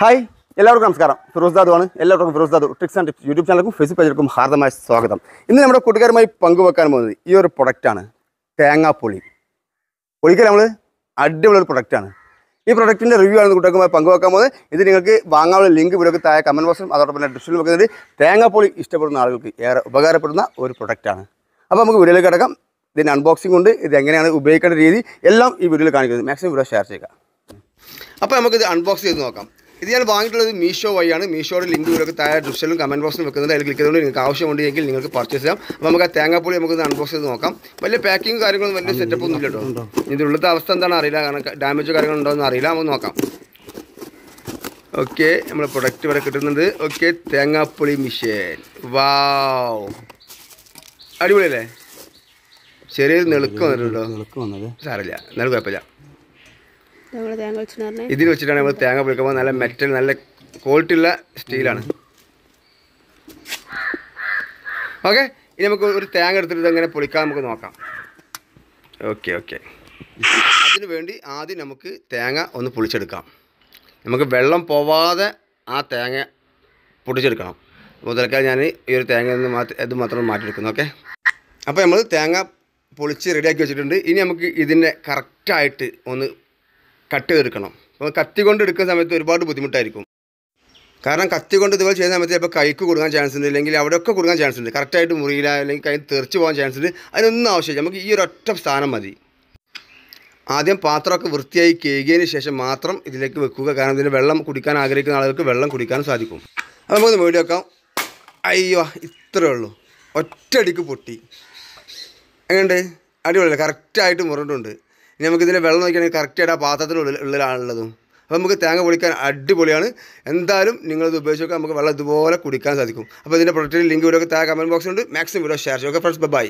hi എല്ലാവർക്കും നമസ്കാരം ഫിറോസ് ആണ് എല്ലാവർക്കും Firoz Dadu tricks and tips YouTube ചാനലിലും ഫേസ്ബുക്ക് പേജിലേക്കും ഹാർദമായ സ്വാഗതം ഇന്ന് നമ്മുടെ കൂട്ടുകാരുമായി പങ്കുവെക്കാൻ പോകുന്നത് ഈ ഒരു പ്രൊഡക്റ്റാണ് തേങ്ങാപ്പൊളി ഒരിക്കൽ നമ്മൾ അടിപൊളി ഒരു പ്രൊഡക്റ്റാണ് ഈ പ്രൊഡക്റ്റിൻ്റെ റിവ്യൂ ആണ് കൂട്ടുകാരുമായി പങ്കുവെക്കാൻ പോകുന്നത് ഇത് നിങ്ങൾക്ക് വാങ്ങാനുള്ള ലിങ്ക് ഇവിടെയൊക്കെ താഴെ കമൻറ്റ് ബോക്സും അതോടൊപ്പം തന്നെ ഡിസ്ക്രിപ്ഷനിൽ വെക്കുന്നുണ്ട് തേങ്ങാപ്പൊളി ഇഷ്ടപ്പെടുന്ന ആളുകൾക്ക് ഏറെ ഉപകാരപ്പെടുന്ന ഒരു പ്രൊഡക്റ്റാണ് അപ്പോൾ നമുക്ക് വീഡിയോയിലേക്ക് കിടക്കാം ഇതിൻ്റെ അൺബോക്സിംഗ് ഉണ്ട് ഇത് എങ്ങനെയാണ് ഉപയോഗിക്കേണ്ട രീതി എല്ലാം ഈ വീഡിയോയിൽ കാണിക്കുന്നത് മാക്സിമം വീഡിയോ ഷെയർ ചെയ്യുക അപ്പോൾ നമുക്കിത് അൺബോക്സ് ചെയ്ത് നോക്കാം ഇത് ഞാൻ വാങ്ങിയിട്ടുള്ളത് മീഷോ വഴിയാണ് മീഷോയുടെ ലിങ്ക് ഇവരൊക്കെ താഴെ ഡിസ്ക്രിപ്ഷനിലും കമൻറ്റ് ബോക്സിൽ വെക്കുന്നുണ്ട് അതിൽ ക്ലിക്ക് ചെയ്തുകൊണ്ട് നിങ്ങൾക്ക് ആവശ്യമുണ്ടെങ്കിൽ നിങ്ങൾക്ക് പർച്ചേസ് ചെയ്യാം അപ്പോൾ നമുക്ക് ആ തേങ്ങാപ്പൊടി നമുക്ക് അൺബോക്സ് ചെയ്ത് നോക്കാം വലിയ പാക്കിങ് കാര്യങ്ങളും വലിയ സെറ്റപ്പ് ഒന്നും ഇല്ല കേട്ടോ ഇതിലുള്ളത്തെ അവസ്ഥ എന്താണെന്ന് അറിയില്ല കാരണം ഡാമേജോ കാര്യങ്ങളുണ്ടോ എന്ന് അറിയില്ല നമുക്ക് നോക്കാം ഓക്കെ നമ്മുടെ പ്രൊഡക്റ്റ് ഇവിടെ കിട്ടുന്നുണ്ട് ഓക്കെ തേങ്ങാപ്പൊളി മിഷേൻ വാവ് അടിപൊളിയല്ലേ ചെറിയൊരു നെളുക്കം വന്നിട്ടുണ്ടോ സാറില്ല എന്നാലും കുഴപ്പമില്ല ഇതിൽ വെച്ചിട്ടാണ് നമ്മൾ തേങ്ങ പുളിക്കുമ്പോൾ നല്ല മെറ്റൽ നല്ല ക്വാളിറ്റി ഉള്ള സ്റ്റീലാണ് ഓക്കെ ഇനി നമുക്ക് ഒരു തേങ്ങ എടുത്തിട്ട് ഇങ്ങനെ പൊളിക്കാൻ നമുക്ക് നോക്കാം ഓക്കെ ഓക്കെ അതിനു വേണ്ടി ആദ്യം നമുക്ക് തേങ്ങ ഒന്ന് പൊളിച്ചെടുക്കാം നമുക്ക് വെള്ളം പോവാതെ ആ തേങ്ങ പൊടിച്ചെടുക്കണം മുതൽക്കാൻ ഞാൻ ഈ ഒരു തേങ്ങ നിന്ന് മാറ്റി ഇത് മാത്രം മാറ്റിയെടുക്കുന്നു ഓക്കെ അപ്പോൾ നമ്മൾ തേങ്ങ പൊളിച്ച് റെഡിയാക്കി വെച്ചിട്ടുണ്ട് ഇനി നമുക്ക് ഇതിൻ്റെ കറക്റ്റായിട്ട് ഒന്ന് കട്ട് തീർക്കണം അപ്പോൾ കത്തി കൊണ്ട് എടുക്കുന്ന സമയത്ത് ഒരുപാട് ബുദ്ധിമുട്ടായിരിക്കും കാരണം കത്തി കൊണ്ട് ഇതുപോലെ ചെയ്യുന്ന സമയത്ത് ചിലപ്പോൾ കൈക്ക് കൊടുക്കാൻ ചാൻസ് ഉണ്ട് അല്ലെങ്കിൽ അവിടെയൊക്കെ കൊടുക്കാൻ ചാൻസ് ഉണ്ട് കറക്റ്റായിട്ട് മുറിയില്ല അല്ലെങ്കിൽ കൈ തെറിച്ച് പോകാൻ ചാൻസ് ഉണ്ട് അതിനൊന്നും ആവശ്യമില്ല നമുക്ക് ഈ ഒരൊറ്റ സ്ഥാനം മതി ആദ്യം പാത്രമൊക്കെ വൃത്തിയായി കേകിയതിന് ശേഷം മാത്രം ഇതിലേക്ക് വെക്കുക കാരണം ഇതിന് വെള്ളം കുടിക്കാൻ ആഗ്രഹിക്കുന്ന ആളുകൾക്ക് വെള്ളം കുടിക്കാൻ സാധിക്കും അപ്പോൾ നമുക്കൊന്ന് വീഡിയോ വെക്കാം അയ്യോ ഇത്രയേ ഉള്ളൂ ഒറ്റയടിക്ക് പൊട്ടി എങ്ങനെയുണ്ട് അടിപൊളിയല്ല കറക്റ്റായിട്ട് മുറിഞ്ഞിട്ടുണ്ട് ഇനി നമുക്കിതിൻ്റെ വെള്ളം നോക്കിയാണെങ്കിൽ കറക്റ്റായിട്ട് ആ പാത്രത്തിനുള്ളിൽ ഉള്ളിലാണുള്ളതും അപ്പോൾ നമുക്ക് തേങ്ങ പൊളിക്കാൻ അടിപൊളിയാണ് എന്തായാലും നിങ്ങളത് ഉപയോഗിച്ച് നോക്കുക നമുക്ക് വെള്ളം ഇതുപോലെ കുടിക്കാൻ സാധിക്കും അപ്പോൾ ഇതിൻ്റെ പ്രൊഡക്റ്റിൻ്റെ ലിങ്ക് ഇവിടെയൊക്കെ താഴെ കമൻറ്റ് ബോക്സിലുണ്ട് മാക്സിമം വീഡിയോ ഷെയർ ചെയ്യുക ഫ്രണ്ട്സ് ബൈ